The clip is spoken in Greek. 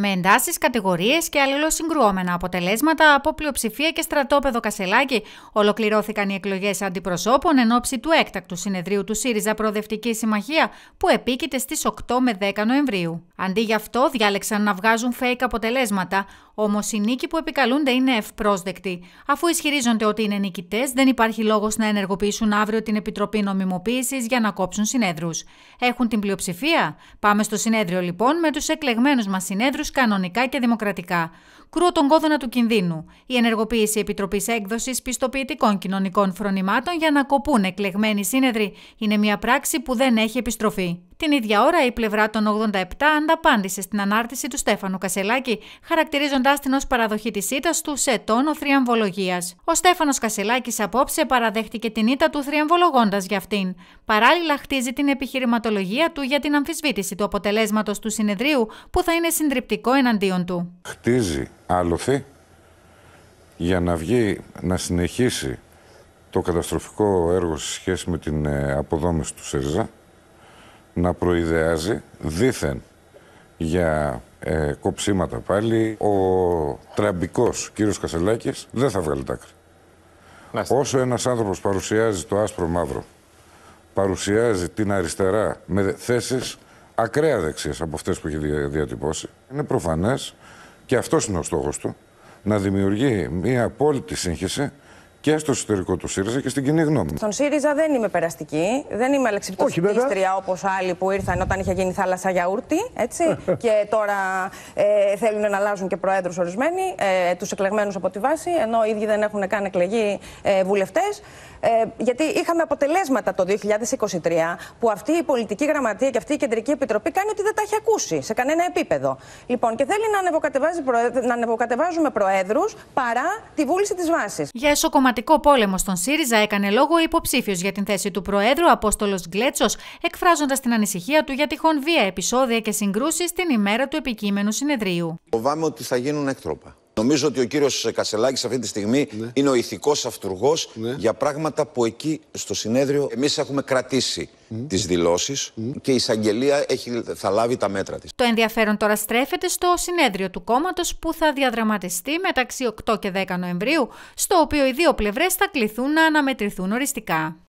με εντάσεις, κατηγορίες και αλληλοσυγκρουόμενα αποτελέσματα από πλειοψηφία και στρατόπεδο Κασελάκη, ολοκληρώθηκαν οι εκλογές αντιπροσώπων εν ώψη του έκτακτου συνεδρίου του ΣΥΡΙΖΑ Προοδευτική Συμμαχία, που επίκειται στις 8 με 10 Νοεμβρίου. Αντί γι' αυτό, διάλεξαν να βγάζουν fake αποτελέσματα, Όμως οι νίκοι που επικαλούνται είναι ευπρόσδεκτοι. Αφού ισχυρίζονται ότι είναι νικητές, δεν υπάρχει λόγος να ενεργοποιήσουν αύριο την Επιτροπή Νομιμοποίησης για να κόψουν συνέδρους. Έχουν την πλειοψηφία. Πάμε στο συνέδριο λοιπόν με τους εκλεγμένους μας συνέδρους κανονικά και δημοκρατικά. Κρούω τον κόδωνα του κινδύνου. Η ενεργοποίηση Επιτροπής Έκδοσης Πιστοποιητικών Κοινωνικών Φρονημάτων για να κοπούν εκλεγμένοι σύνεδροι είναι μια πράξη που δεν έχει επιστροφή. Την ίδια ώρα, η πλευρά των 87 ανταπάντησε στην ανάρτηση του Στέφανου Κασελάκη, χαρακτηρίζοντάς την ως παραδοχή της ήττας του σε τόνο θριαμβολογίας. Ο Στέφανος Κασελάκης απόψε παραδέχτηκε την ήττα του θριαμβολογώντας για αυτήν. Παράλληλα, χτίζει την επιχειρηματολογία του για την αμφισβήτηση του αποτελέσματος του συνεδρίου, που θα είναι συντριπτικό εναντίον του. Χτίζει άλοθη για να βγει να συνεχίσει το καταστροφικό έργο σε σχέση με την ε, αποδόμηση του ΣΕΡΙΖΑ να προειδεάζει δήθεν για ε, κοψίματα πάλι. Ο τραμπικός κύριος Κασελάκης δεν θα βγάλει τάκρη. Όσο ένας άνθρωπος παρουσιάζει το άσπρο μαύρο, παρουσιάζει την αριστερά με θέσεις ακραία δεξιές από αυτές που έχει διατυπώσει, είναι προφανές και αυτός είναι ο στόχος του, να δημιουργεί μια απόλυτη σύγχυση και στο εσωτερικό του ΣΥΡΙΖΑ και στην κοινή γνώμη. Στον ΣΥΡΙΖΑ δεν είμαι περαστική. Δεν είμαι αλεξιπτοσυντήστρια όπως άλλοι που ήρθαν όταν είχε γίνει θάλασσα γιαούρτι. Έτσι, και τώρα ε, θέλουν να αλλάζουν και προέδρους ορισμένοι, ε, τους εκλεγμένους από τη βάση, ενώ οι ίδιοι δεν έχουν καν εκλεγεί ε, βουλευτές. Ε, γιατί είχαμε αποτελέσματα το 2023 που αυτή η πολιτική γραμματεία και αυτή η κεντρική επιτροπή κάνει ότι δεν τα έχει ακούσει σε κανένα επίπεδο. Λοιπόν, και θέλει να, ανεβοκατεβάζουμε προέδρους παρά τη βούληση της βάσης. Για Πραγματικό πόλεμο στον ΣΥΡΙΖΑ έκανε λόγο ο υποψήφιος για την θέση του Προέδρου Απόστολος Γκλέτσος, εκφράζοντας την ανησυχία του για τυχόν βία επεισόδια και συγκρούσεις την ημέρα του επικείμενου συνεδρίου. Φοβάμαι ότι θα γίνουν έκτροπα. Νομίζω ότι ο κύριος Κασελάκης αυτή τη στιγμή ναι. είναι ο ηθικός αυτούργος ναι. για πράγματα που εκεί στο συνέδριο εμείς έχουμε κρατήσει mm. τις δηλώσεις και η εισαγγελία έχει, θα λάβει τα μέτρα της. Το ενδιαφέρον τώρα στρέφεται στο συνέδριο του κόμματος που θα διαδραματιστεί μεταξύ 8 και 10 Νοεμβρίου, στο οποίο οι δύο πλευρές θα κληθούν να αναμετρηθούν οριστικά.